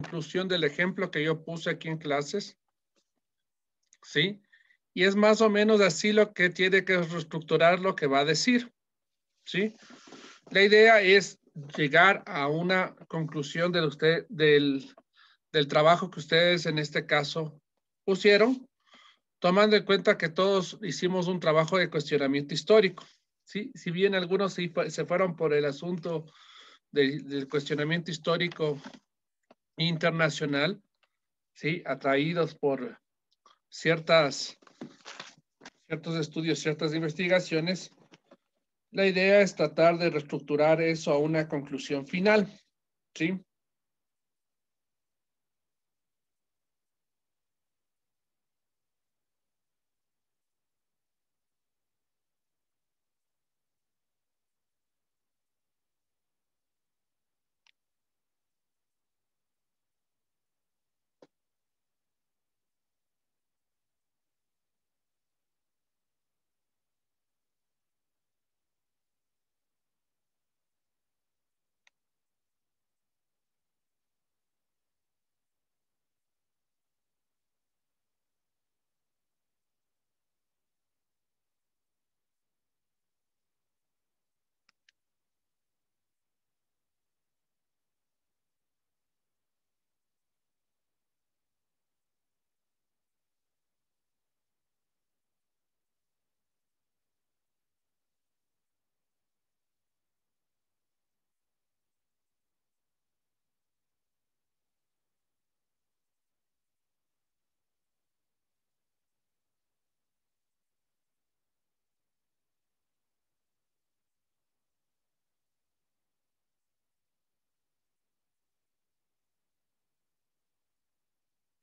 conclusión del ejemplo que yo puse aquí en clases. ¿Sí? Y es más o menos así lo que tiene que reestructurar lo que va a decir. ¿Sí? La idea es llegar a una conclusión de usted, del, del trabajo que ustedes en este caso pusieron, tomando en cuenta que todos hicimos un trabajo de cuestionamiento histórico. ¿sí? Si bien algunos se fueron por el asunto del, del cuestionamiento histórico internacional, ¿sí? atraídos por ciertas, ciertos estudios, ciertas investigaciones, la idea es tratar de reestructurar eso a una conclusión final. ¿sí?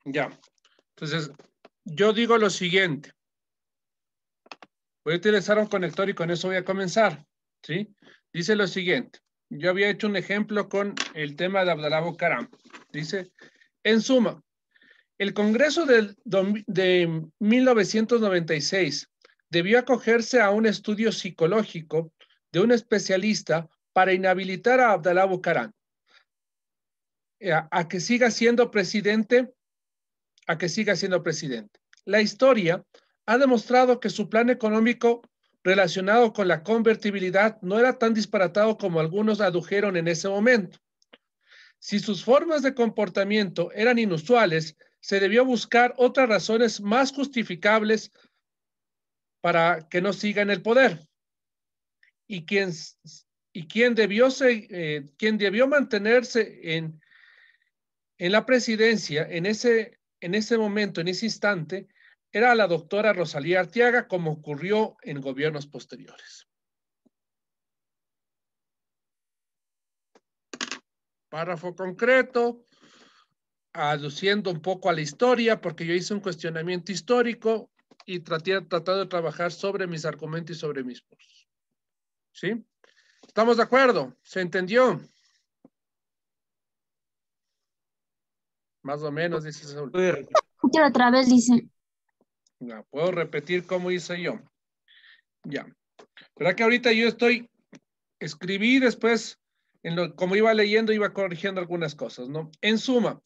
Ya. Entonces, yo digo lo siguiente. Voy a utilizar un conector y con eso voy a comenzar. ¿sí? Dice lo siguiente. Yo había hecho un ejemplo con el tema de Abdalá Bucaram. Dice, en suma, el Congreso de 1996 debió acogerse a un estudio psicológico de un especialista para inhabilitar a Abdalá Bucaram eh, a que siga siendo presidente a que siga siendo presidente. La historia ha demostrado que su plan económico relacionado con la convertibilidad no era tan disparatado como algunos adujeron en ese momento. Si sus formas de comportamiento eran inusuales, se debió buscar otras razones más justificables para que no siga en el poder. Y quien, y debió, eh, debió mantenerse en, en la presidencia en ese en ese momento, en ese instante, era la doctora Rosalía Arteaga, como ocurrió en gobiernos posteriores. Párrafo concreto, aduciendo un poco a la historia, porque yo hice un cuestionamiento histórico y traté, tratado de trabajar sobre mis argumentos y sobre mis. ¿Sí? ¿Estamos de acuerdo? ¿Se entendió? Más o menos, dice Otra vez dice. puedo repetir cómo hice yo. Ya. ¿Verdad que ahorita yo estoy, escribí después, en lo, como iba leyendo, iba corrigiendo algunas cosas, ¿no? En suma,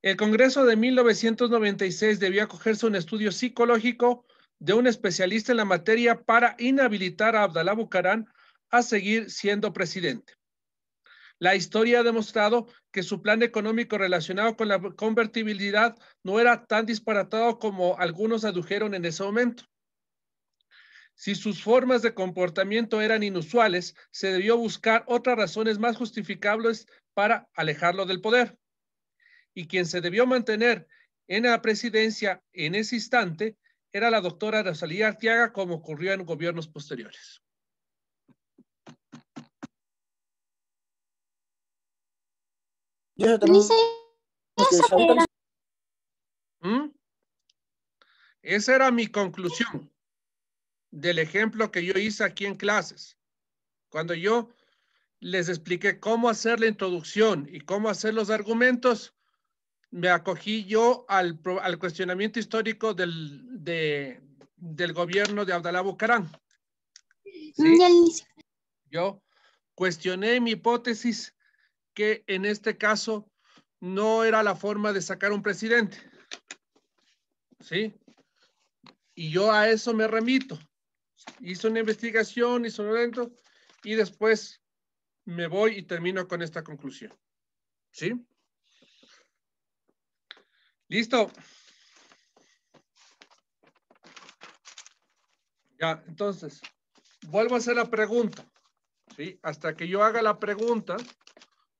el Congreso de 1996 debió acogerse a un estudio psicológico de un especialista en la materia para inhabilitar a Abdalá Bucarán a seguir siendo presidente. La historia ha demostrado que su plan económico relacionado con la convertibilidad no era tan disparatado como algunos adujeron en ese momento. Si sus formas de comportamiento eran inusuales, se debió buscar otras razones más justificables para alejarlo del poder. Y quien se debió mantener en la presidencia en ese instante era la doctora Rosalía Artiaga, como ocurrió en gobiernos posteriores. ¿Mm? Esa era mi conclusión del ejemplo que yo hice aquí en clases. Cuando yo les expliqué cómo hacer la introducción y cómo hacer los argumentos, me acogí yo al, cuestionamiento histórico del, gobierno de Abdalá Bucarán. Mm, yo cuestioné mi hipótesis que en este caso no era la forma de sacar un presidente. ¿Sí? Y yo a eso me remito. Hice una investigación, hice un evento y después me voy y termino con esta conclusión. ¿Sí? Listo. Ya, entonces, vuelvo a hacer la pregunta. ¿Sí? Hasta que yo haga la pregunta,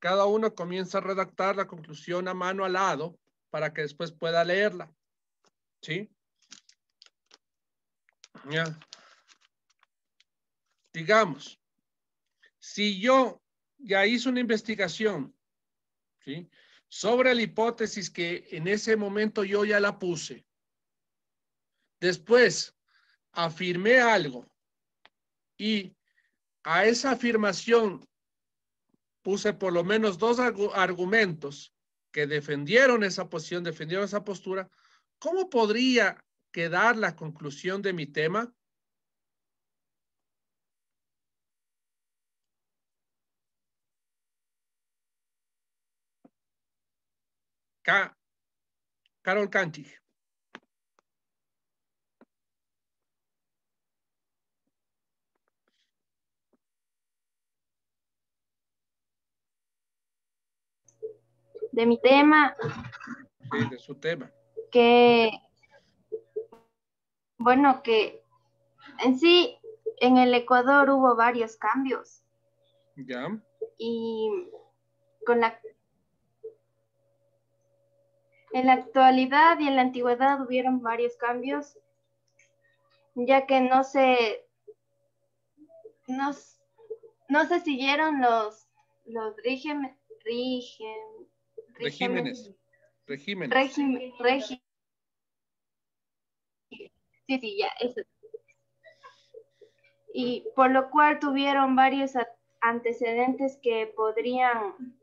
cada uno comienza a redactar la conclusión a mano al lado para que después pueda leerla. ¿Sí? Ya. Digamos, si yo ya hice una investigación, ¿sí? Sobre la hipótesis que en ese momento yo ya la puse. Después afirmé algo y a esa afirmación puse por lo menos dos argumentos que defendieron esa posición, defendieron esa postura, ¿cómo podría quedar la conclusión de mi tema? Carol Kanchig. de mi tema. Sí, de su tema. Que, bueno, que en sí, en el Ecuador hubo varios cambios. Ya. Y con la... En la actualidad y en la antigüedad hubieron varios cambios, ya que no se, no, se siguieron los, los Regímenes. Regímenes. Regímenes. sí, sí, ya, eso. Y por lo cual tuvieron varios antecedentes que podrían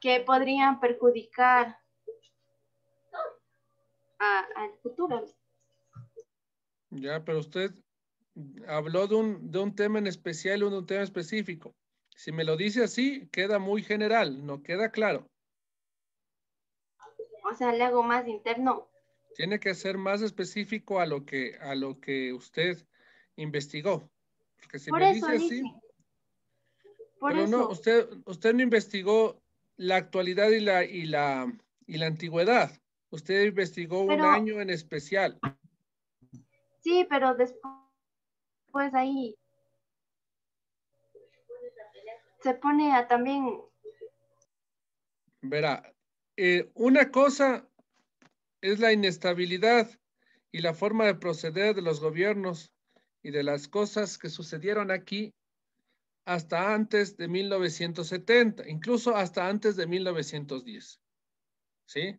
que podrían perjudicar al futuro. Ya, pero usted habló de un, de un tema en especial, de un tema específico. Si me lo dice así, queda muy general, no queda claro. O sea, le hago más interno. Tiene que ser más específico a lo que, a lo que usted investigó. Porque si me eso, dice así. no, usted, usted no investigó la actualidad y la, y la, y la antigüedad. Usted investigó un año en especial. Sí, pero después pues ahí se pone a también... Verá, eh, una cosa es la inestabilidad y la forma de proceder de los gobiernos y de las cosas que sucedieron aquí hasta antes de 1970, incluso hasta antes de 1910. ¿Sí?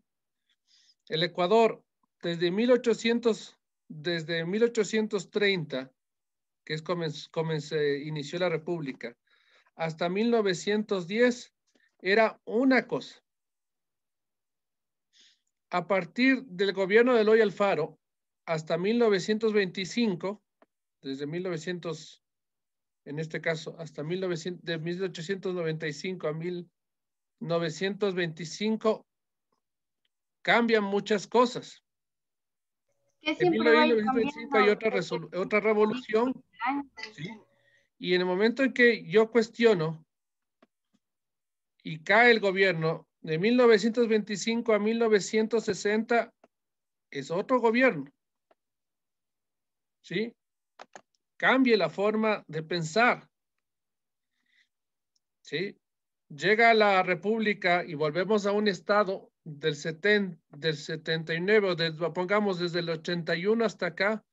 El Ecuador, desde 1800, desde 1830 que es como se inició la República, hasta 1910 era una cosa. A partir del gobierno de Eloy Alfaro hasta 1925, desde 1900, en este caso, hasta 1900, de 1895 a 1925, cambian muchas cosas en 1925 hay otra, revolución. Y en el momento en que yo cuestiono y cae el gobierno, de 1925 a 1960 es otro gobierno. ¿Sí? Cambie la forma de pensar. ¿Sí? Llega la república y volvemos a un estado del, 70, del 79, o pongamos desde el 81 hasta acá,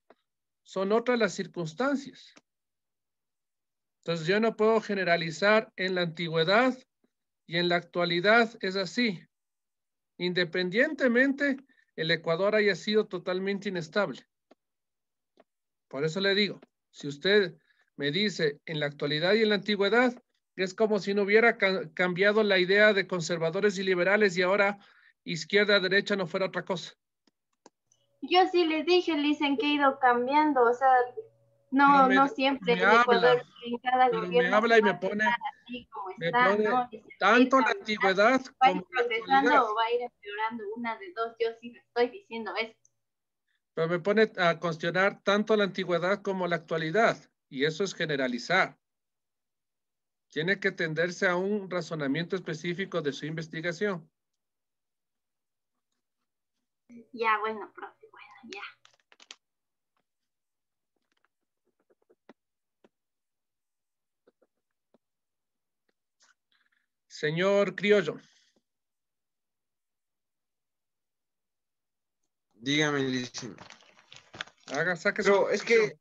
son otras las circunstancias. Entonces yo no puedo generalizar en la antigüedad y en la actualidad es así. Independientemente, el Ecuador haya sido totalmente inestable. Por eso le digo, si usted me dice en la actualidad y en la antigüedad, es como si no hubiera cambiado la idea de conservadores y liberales y ahora izquierda, a derecha no fuera otra cosa. Yo sí les dije, dicen que he ido cambiando, o sea, no, no, siempre. me habla y me pone, tanto la antigüedad va como la o va a ir empeorando una de dos, yo sí le estoy diciendo eso. Pero me pone a cuestionar tanto la antigüedad como la actualidad, y eso es generalizar. Tiene que tenderse a un razonamiento específico de su investigación. Ya, bueno, profe, bueno, ya. Señor Criollo. Dígame, Liz. Haga, saque Pero es que,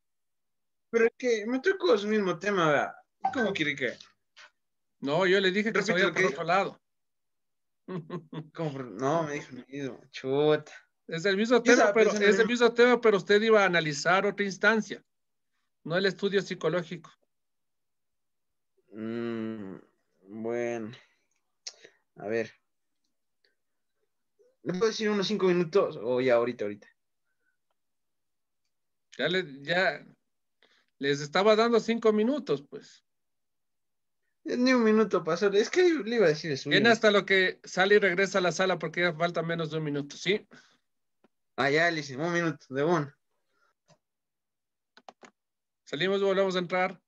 pero es que me tocó el mismo tema, ¿verdad? ¿Cómo quiere que? No, yo le dije que Repito se por otro lado. no, me dijo chuta. Es el mismo tema, pero usted iba a analizar otra instancia, no el estudio psicológico. Mm, bueno, a ver. ¿Me puedo decir unos cinco minutos o ya ahorita, ahorita? Ya, ya les estaba dando cinco minutos, pues. Ni un minuto pasó. Es que le iba a decir eso. Bien, hasta lo que sale y regresa a la sala porque ya falta menos de un minuto, ¿sí? Ah, ya, Alice, un minuto, de uno. Salimos, volvemos a entrar.